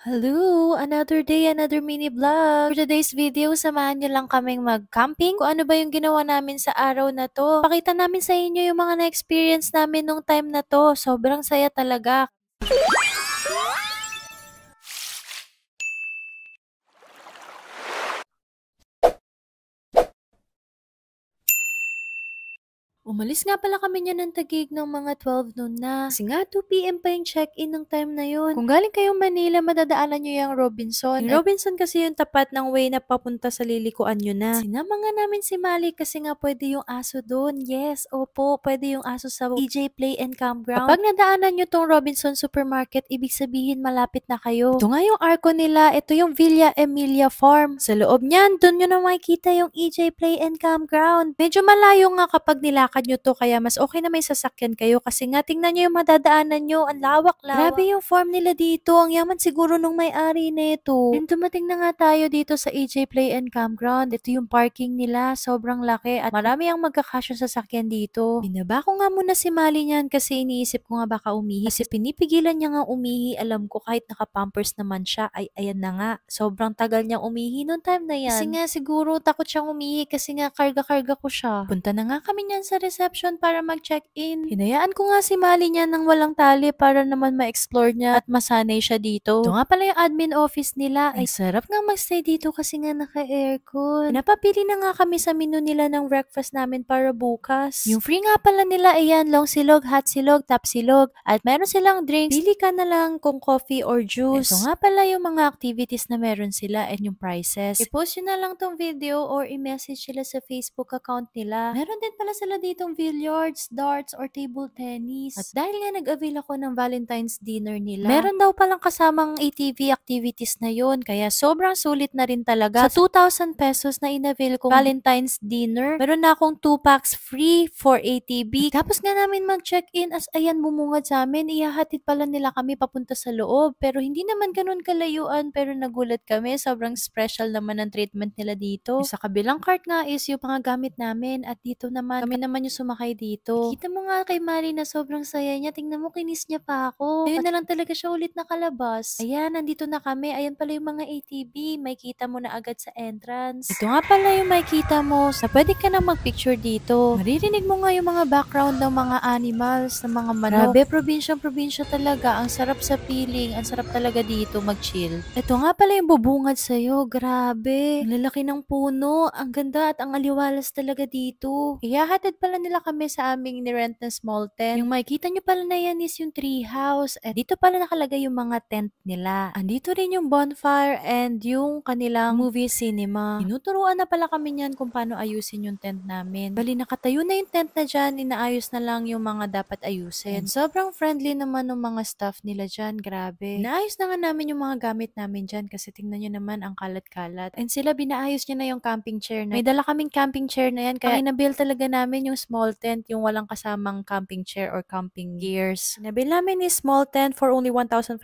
Hello! Another day, another mini vlog. For today's video, samahan niyo lang kaming mag-camping. Kung ano ba yung ginawa namin sa araw na to. Pakita namin sa inyo yung mga na-experience namin nung time na to. Sobrang saya talaga. Umalis nga pala kami niya ng tagig ng mga 12 noon na. Kasi nga 2pm pa yung check-in ng time na yun. Kung galing kayong Manila, madadaanan nyo yung Robinson. Yung Robinson kasi yung tapat ng way na papunta sa lilikuan nyo na. Sinama nga namin si Mali kasi nga pwede yung aso doon. Yes, opo, pwede yung aso sa EJ Play and Campground. Kapag nadaanan nyo tong Robinson Supermarket, ibig sabihin malapit na kayo. Ito nga yung arko nila, ito yung Villa Emilia Farm. Sa loob niyan, doon nyo na makikita yung EJ Play and Campground. Medyo malayo nga kapag nilakad lakad nyo to kaya mas okay na may sasakyan kayo kasi nga tingnan nyo yung madadaanan nyo, ang lawak-lawak. Grabe yung form nila dito, ang yaman siguro nung may-ari nito. And dumating na nga tayo dito sa AJ Play and Campground, ito yung parking nila, sobrang laki at marami ang magkakasyo sasakyan dito. Binaba ko nga muna si Mali niyan kasi iniisip ko nga baka umihi. Kasi pinipigilan niya nga umihi, alam ko kahit nakapampers naman siya, ay ayan na nga, sobrang tagal niyang umihi noong time na yan. Kasi nga siguro takot siyang umihi kasi nga karga-karga ko siya. Punta na nga kami niyan sa reception para mag-check-in. Hinayaan ko nga si Mali niya nang walang tali para naman ma-explore niya at masanay siya dito. Ito nga pala yung admin office nila. Ay, sarap nga magstay dito kasi nga naka-aircon. Napapili na nga kami sa menu nila ng breakfast namin para bukas. Yung free nga pala nila, ayan, long silog, hot silog, tap silog, at meron silang drinks. Pili ka na lang kung coffee or juice. Ito nga pala yung mga activities na meron sila and yung prices. I-post nyo na lang tong video or i-message sila sa Facebook account nila. Meron din pala sila dito ditong billiards, darts, or table tennis. At dahil nga nag-avail ako ng Valentine's dinner nila, meron daw palang kasamang ATV activities na yon Kaya sobrang sulit na rin talaga. Sa 2,000 pesos na inavail kong Valentine's dinner, meron na akong 2 packs free for ATV. At tapos nga namin mag-check-in as ayan bumungad sa amin, ihahatid pala nila kami papunta sa loob. Pero hindi naman ganun kalayuan, pero nagulat kami. Sobrang special naman ang treatment nila dito. sa kabilang cart nga is yung pangagamit namin at dito naman kami naman naman yung sumakay dito. Kita mo nga kay Mali na sobrang saya niya. Tingnan mo, kinis niya pa ako. Ngayon na lang talaga siya ulit nakalabas. Ayan, nandito na kami. Ayan pala yung mga ATV. May kita mo na agad sa entrance. Ito nga pala yung may kita mo. Sa pwede ka na magpicture dito. Maririnig mo nga yung mga background ng mga animals, ng mga manok. Grabe, probinsyang-probinsya talaga. Ang sarap sa feeling. Ang sarap talaga dito mag-chill. Ito nga pala yung bubungad sa'yo. Grabe. Ang lalaki ng puno. Ang ganda at ang aliwalas talaga dito. Iyahatid pala pala nila kami sa aming nirent na small tent. Yung makikita nyo pala na yan is yung tree house. At dito pala nakalagay yung mga tent nila. Andito rin yung bonfire and yung kanilang movie cinema. Tinuturuan na pala kami niyan kung paano ayusin yung tent namin. Bali, nakatayo na yung tent na dyan. Inaayos na lang yung mga dapat ayusin. And sobrang friendly naman ng mga staff nila dyan. Grabe. Naayos na nga namin yung mga gamit namin dyan kasi tingnan nyo naman ang kalat-kalat. And sila, binaayos niya na yung camping chair na. May dala kaming camping chair na yan kaya ah. na-build talaga namin yung small tent, yung walang kasamang camping chair or camping gears. Sinabi namin is small tent for only 1,500,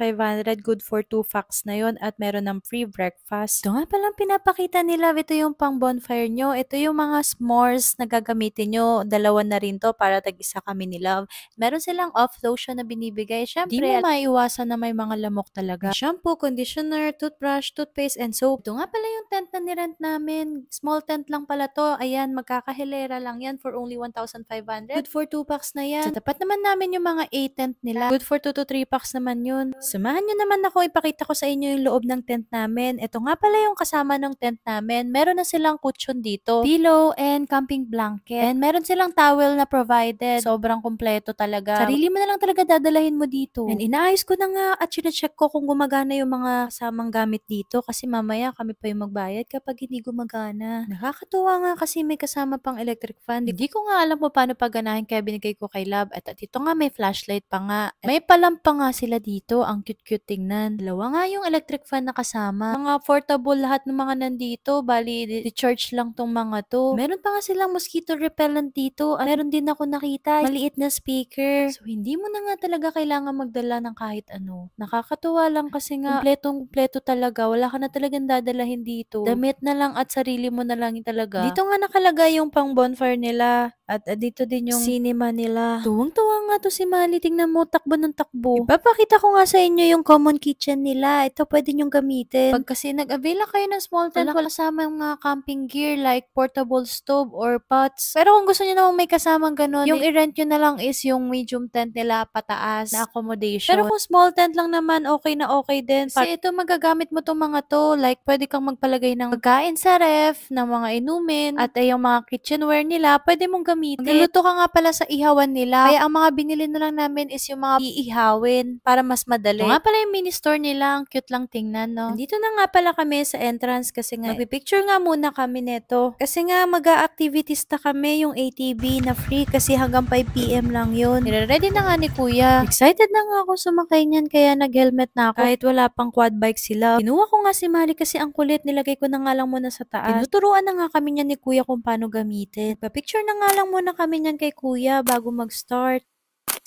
good for 2 facts na yon at meron ng free breakfast. Ito nga palang pinapakita nila, ito yung pang bonfire nyo, ito yung mga s'mores na gagamitin nyo, dalawa na rin to para tag-isa kami ni Love. Meron silang off lotion na binibigay. Siyempre, di mo maiwasan na may mga lamok talaga. Shampoo, conditioner, toothbrush, toothpaste, and soap. Ito nga pala yung tent na nirent namin. Small tent lang pala to. Ayan, magkakahilera lang yan for only 1,500. Good for 2 packs na yan. Sa tapat naman namin yung mga 8 tent nila. Good for 2 to 3 packs naman yun. Samahan nyo naman ako ipakita ko sa inyo yung loob ng tent namin. Ito nga pala yung kasama ng tent namin. Meron na silang kutsyon dito. Pillow and camping blanket. And meron silang towel na provided. Sobrang kumpleto talaga. Sarili mo na lang talaga dadalahin mo dito. And inaayos ko na nga at sinecheck ko kung gumagana yung mga kasamang gamit dito kasi mamaya kami pa yung magbayad kapag hindi gumagana. Nakakatuwa nga kasi may kasama pang electric fan. Hindi ko nga nga alam mo paano pagganahin kaya binigay ko kay Love. at, at ito nga may flashlight pa nga. May palampa nga sila dito. Ang cute-cute tingnan. Dalawa nga yung electric fan na kasama. Mga portable lahat ng mga nandito. Bali, di charge lang tong mga to. Meron pa nga silang mosquito repellent dito. At meron din ako nakita. Maliit na speaker. So, hindi mo na nga talaga kailangan magdala ng kahit ano. Nakakatuwa lang kasi nga, kumpletong-kumpleto talaga. Wala ka na talagang dadalahin dito. Damit na lang at sarili mo na lang talaga. Dito nga nakalagay yung pang bonfire nila. At uh, dito din yung cinema nila. Tuwang-tuwa nga to si Mali. Tingnan mo, takbo ng takbo. Ipapakita ko nga sa inyo yung common kitchen nila. Ito pwede nyong gamitin. Pag kasi nag-avail kayo ng small tent, wala kasama yung mga camping gear like portable stove or pots. Pero kung gusto niyo namang may kasamang ganun, yung eh. i-rent nyo na lang is yung medium tent nila pataas na accommodation. Pero kung small tent lang naman, okay na okay din. Kasi ito magagamit mo tong mga to. Like, pwede kang magpalagay ng pagkain sa ref, ng mga inumin, at ay yung mga kitchenware nila, pwede mong gamitin gagamitin. Naluto ka nga pala sa ihawan nila. Kaya ang mga binili na lang namin is yung mga iihawin para mas madali. Ito nga pala yung mini store nila. Ang cute lang tingnan, no? Dito na nga pala kami sa entrance kasi nga magpipicture nga muna kami neto. Kasi nga mag activities na kami yung ATV na free kasi hanggang 5pm lang yun. Nire-ready na nga ni kuya. Excited na nga ako sumakay niyan kaya nag-helmet na ako. Kahit wala pang quad bike sila. Kinuha ko nga si Mali kasi ang kulit. Nilagay ko na nga lang muna sa taas. Tinuturuan na nga kami niya ni kuya kung paano gamitin. Pa-picture na nga lang lang muna kami niyan kay kuya bago mag-start.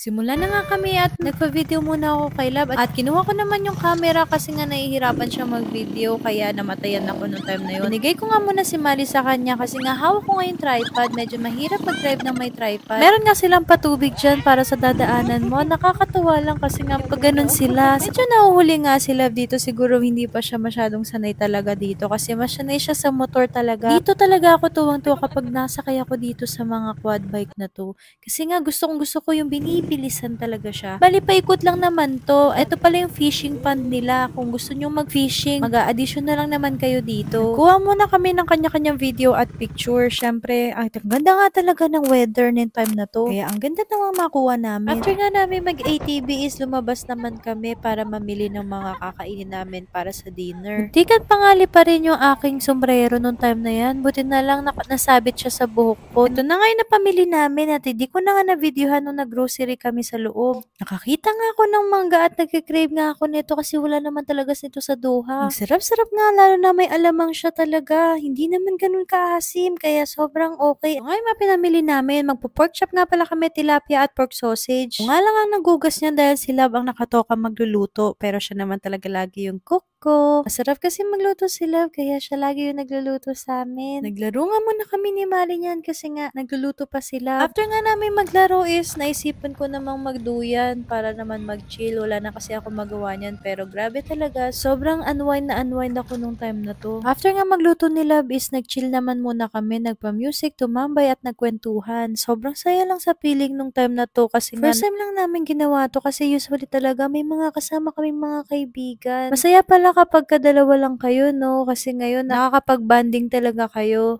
Simula na nga kami at nagpa-video muna ako kay Love. at kinuha ko naman yung camera kasi nga nahihirapan siya mag-video kaya namatayan ako nung time na yun. Binigay ko nga muna si Mali sa kanya kasi nga hawak ko nga yung tripod. Medyo mahirap mag-drive ng may tripod. Meron nga silang patubig dyan para sa dadaanan mo. Nakakatuwa lang kasi nga pag ganun sila. Medyo nahuhuli nga si Lab dito siguro hindi pa siya masyadong sanay talaga dito kasi masanay siya sa motor talaga. Dito talaga ako tuwang-tuwa kapag nasakay ako dito sa mga quad bike na to. Kasi nga gusto kong gusto ko yung binibig mabilisan talaga siya. Bali, paikot lang naman to. Ito pala yung fishing pond nila. Kung gusto nyo mag-fishing, mag-a-addition na lang naman kayo dito. Kuha muna kami ng kanya-kanyang video at picture. Siyempre, ang ganda nga talaga ng weather ng time na to. Kaya ang ganda na makuha namin. After nga namin mag atb is lumabas naman kami para mamili ng mga kakainin namin para sa dinner. Tikan pangali pa rin yung aking sombrero nung time na yan. Buti na lang na nasabit siya sa buhok ko. Ito na nga yung napamili namin at hindi ko na nga na-videohan nung nag-grocery kami sa loob. Nakakita nga ako ng mangga at nagkikrave nga ako nito kasi wala naman talaga nito sa Doha. Ang sarap-sarap nga lalo na may alamang siya talaga. Hindi naman ganun kaasim kaya sobrang okay. Ngayon mga pinamili namin, magpo-pork chop nga pala kami, tilapia at pork sausage. Nga lang ang nagugas niya dahil si Love ang nakatoka magluluto pero siya naman talaga lagi yung cook ko. Masarap kasi magluto si Love, kaya siya lagi yung nagluluto sa amin. Naglaro nga muna kami ni Mali niyan kasi nga nagluluto pa sila. After nga namin maglaro is, naisipan ko namang magduyan para naman mag-chill. Wala na kasi ako magawa niyan, pero grabe talaga. Sobrang unwind na unwind ako nung time na to. After nga magluto ni Love is, nag-chill naman muna kami, nagpa-music, tumambay at nagkwentuhan. Sobrang saya lang sa feeling nung time na to kasi First time lang namin ginawa to kasi usually talaga may mga kasama kaming mga kaibigan. Masaya pala kapag kadalawa lang kayo, no? Kasi ngayon, nakakapag-banding talaga kayo.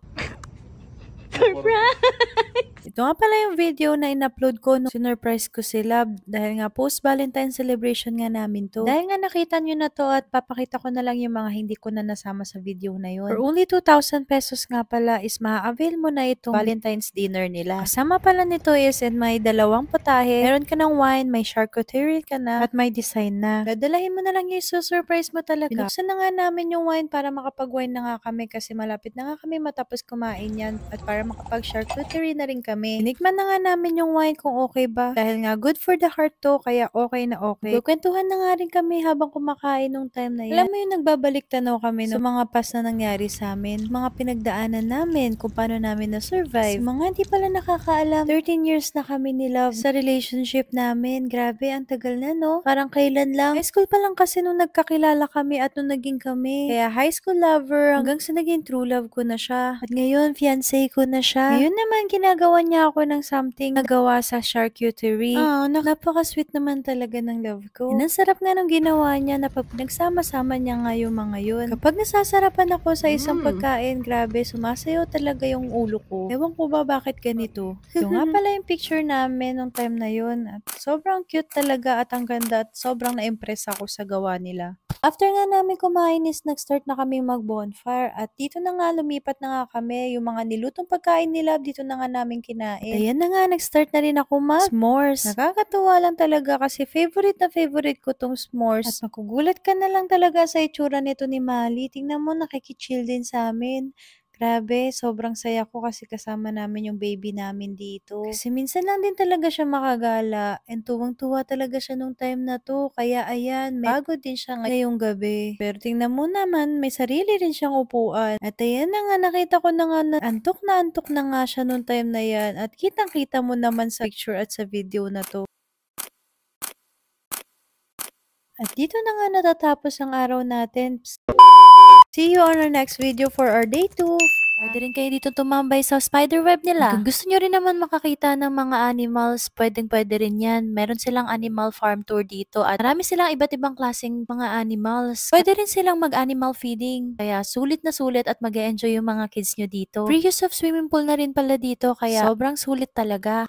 Correct! Ito nga pala yung video na in-upload ko nung sinurprise ko si sila dahil nga post-Valentine celebration nga namin to. Dahil nga nakita nyo na to at papakita ko na lang yung mga hindi ko na nasama sa video na yun. For only 2,000 pesos nga pala is maa-avail mo na itong Valentine's dinner nila. Kasama pala nito is and may dalawang potahe, meron ka ng wine, may charcuterie ka na, at may design na. Dadalahin mo na lang yung surprise mo talaga. Binuksan na nga namin yung wine para makapag-wine na nga kami kasi malapit na nga kami matapos kumain yan at para para makapag-charcuterie na rin kami. Tinikman na nga namin yung wine kung okay ba. Dahil nga good for the heart to, kaya okay na okay. Kukwentuhan na nga rin kami habang kumakain nung time na yun. Alam mo yung nagbabalik tanaw kami no, sa mga past na nangyari sa amin, mga pinagdaanan namin, kung paano namin na-survive. Sa mga hindi pala nakakaalam, 13 years na kami ni Love sa relationship namin. Grabe, ang tagal na no. Parang kailan lang. High school pa lang kasi nung nagkakilala kami at nung naging kami. Kaya high school lover hanggang sa naging true love ko na siya. At ngayon, fiancé ko na siya. Ngayon naman, ginagawa niya ako ng something nagawa sa charcuterie. Oo, oh, ah, napaka-sweet naman talaga ng love ko. And ang sarap nga nung ginawa niya na pinagsama-sama niya nga yung mga yun. Kapag nasasarapan ako sa isang mm. pagkain, grabe, sumasayaw talaga yung ulo ko. Ewan ko ba bakit ganito? Ito nga pala yung picture namin nung time na yun. At sobrang cute talaga at ang ganda at sobrang na-impress ako sa gawa nila. After nga namin kumain is nag-start na kami mag-bonfire at dito na nga lumipat na nga kami. Yung mga nilutong pagkain nila, dito na nga namin kinain. Ayan na nga, nag-start na rin ako mag-s'mores. Nakakatuwa lang talaga kasi favorite na favorite ko tong s'mores. At makugulat ka na lang talaga sa itsura nito ni Mali. Tingnan mo, nakikichill din sa amin. Grabe, sobrang saya ko kasi kasama namin yung baby namin dito. Kasi minsan lang din talaga siya makagala and tuwang-tuwa talaga siya nung time na to. Kaya ayan, may bago din siya ngayong gabi. Pero tingnan mo naman, may sarili rin siyang upuan. At ayan na nga, nakita ko na nga na antok na antok na nga siya nung time na yan. At kitang-kita mo naman sa picture at sa video na to. At dito na nga natatapos ang araw natin. Psst. See you on our next video for our day 2. Pwede rin kayo dito tumambay sa spiderweb nila. Kung gusto nyo rin naman makakita ng mga animals, pwedeng pwede rin yan. Meron silang animal farm tour dito at marami silang iba't ibang klaseng mga animals. Pwede rin silang mag-animal feeding. Kaya sulit na sulit at mag enjoy yung mga kids nyo dito. Free use of swimming pool na rin pala dito kaya sobrang sulit talaga.